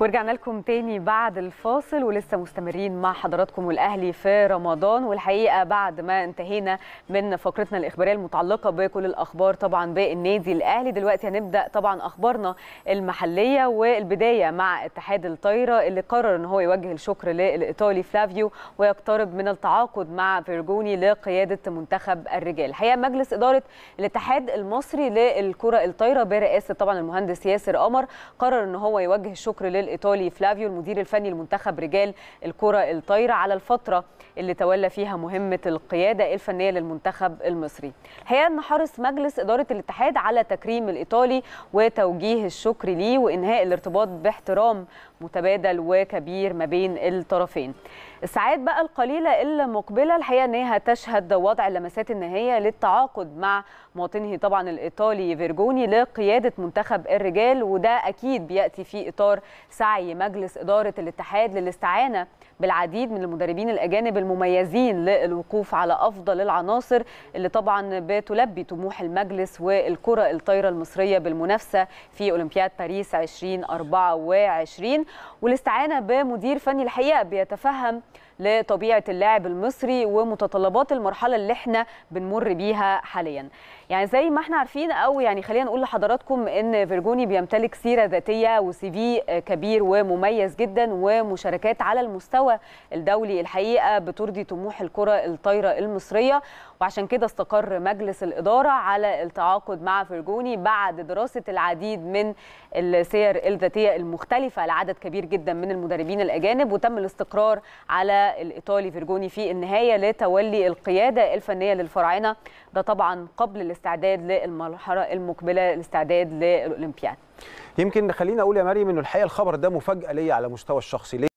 ورجعنا لكم تاني بعد الفاصل ولسه مستمرين مع حضراتكم والاهلي في رمضان والحقيقه بعد ما انتهينا من فقرتنا الاخباريه المتعلقه بكل الاخبار طبعا بالنادي الاهلي دلوقتي هنبدا طبعا اخبارنا المحليه والبدايه مع اتحاد الطايره اللي قرر ان هو يوجه الشكر للايطالي فلافيو ويقترب من التعاقد مع فيرجوني لقياده منتخب الرجال الحقيقه مجلس اداره الاتحاد المصري للكره الطايره برئاسه طبعا المهندس ياسر قمر قرر ان هو يوجه الشكر لل الإيطالي فلافيو المدير الفني لمنتخب رجال الكرة الطايرة على الفترة اللي تولى فيها مهمة القيادة الفنية للمنتخب المصري الحقيقة أن حرص مجلس إدارة الاتحاد على تكريم الإيطالي وتوجيه الشكر ليه وإنهاء الارتباط باحترام متبادل وكبير ما بين الطرفين الساعات بقى القليلة إلا مقبلة الحقيقة أن هي هتشهد وضع اللمسات النهائية للتعاقد مع مواطنه طبعا الإيطالي فيرجوني لقيادة منتخب الرجال وده أكيد بيأتي في إطار سعي مجلس إدارة الاتحاد للاستعانة بالعديد من المدربين الأجانب المميزين للوقوف على أفضل العناصر اللي طبعا بتلبي طموح المجلس والكرة الطايرة المصرية بالمنافسة في أولمبياد باريس 2024 والاستعانة بمدير فني الحقيقة بيتفهم لطبيعه اللاعب المصري ومتطلبات المرحله اللي احنا بنمر بيها حاليا يعني زي ما احنا عارفين او يعني خلينا نقول لحضراتكم ان فيرجوني بيمتلك سيره ذاتيه وسي في كبير ومميز جدا ومشاركات على المستوى الدولي الحقيقه بترضي طموح الكره الطايره المصريه وعشان كده استقر مجلس الاداره على التعاقد مع فيرجوني بعد دراسه العديد من السير الذاتيه المختلفه لعدد كبير جدا من المدربين الاجانب وتم الاستقرار على الإيطالي فيرجوني في النهاية لتولي القيادة الفنية للفراعنة ده طبعا قبل الاستعداد للمرحلة المقبلة الاستعداد للأولمبياد يمكن خلينا أقول يا مريم أنه الحقيقة الخبر ده مفاجأة ليا على مستوى الشخصي